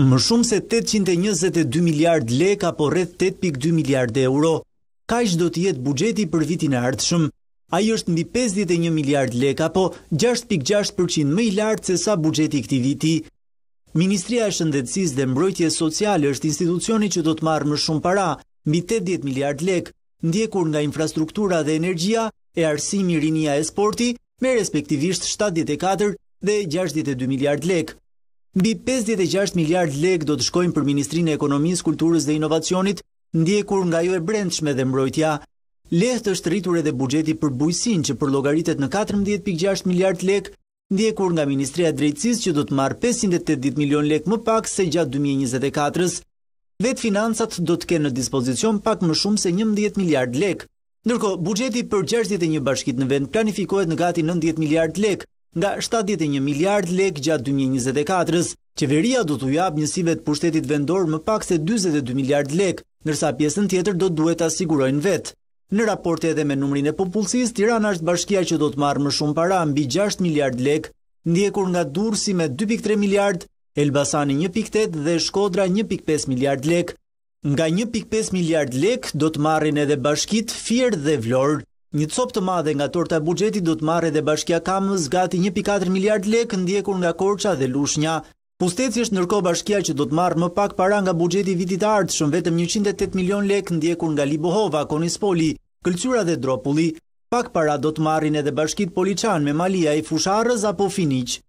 Më shumë se 822 miliard lek apo rreth 8.2 miliard euro, ka ishtë do të jetë bugjeti për vitin e ardhshëm. A i është mbi 51 miliard lek apo 6.6% më i lartë se sa bugjeti këti viti. Ministria e Shëndetsis dhe Mbrojtje Sociale është institucioni që do të marë më shumë para, mbi 80 miliard lek, ndjekur nga infrastruktura dhe energia, e arsimi rinia e sporti, me respektivisht 74 dhe 62 miliard lekë. Bi 56 miliard lek do të shkojnë për Ministrinë e Ekonomisë, Kulturës dhe Inovacionit, ndjekur nga jo e brendshme dhe mbrojtja. Lehtë është rritur edhe bugjeti për bujësin që për logaritet në 14.6 miliard lek, ndjekur nga Ministria Drejtsis që do të marë 580 milion lek më pak se gjatë 2024-ës. Vetë financat do të kenë në dispozicion pak më shumë se 11 miliard lek. Ndërko, bugjeti për 61 bashkit në vend planifikohet në gati 90 miliard lek, nga 71 miliard lek gjatë 2024-ës. Qeveria do të ujabë njësive të pushtetit vendor më pak se 22 miliard lek, nërsa pjesën tjetër do të duhet të asigurojnë vetë. Në raporte edhe me numrin e popullësis, Tirana është bashkia që do të marrë më shumë para mbi 6 miliard lek, ndjekur nga Durësi me 2.3 miliard, Elbasani 1.8 dhe Shkodra 1.5 miliard lek. Nga 1.5 miliard lek do të marrin edhe bashkit Fjerd dhe Vlorë. Një copë të madhe nga torta e buxhetit do të marrë edhe Bashkia Kamës gati 1.4 miliard lekë ndjekur nga Korça dhe Lushnja. Pushteti është ndërkohë bashkia që do të marrë më pak para nga buxheti i vitit të ardhshëm, vetëm 108 milion lekë ndjekur nga Libohova, Konispoli, Kulçura dhe Dropulli. Pak para do të marrin edhe bashkitë Poliçan me Malia i Fusharrës apo Finiq.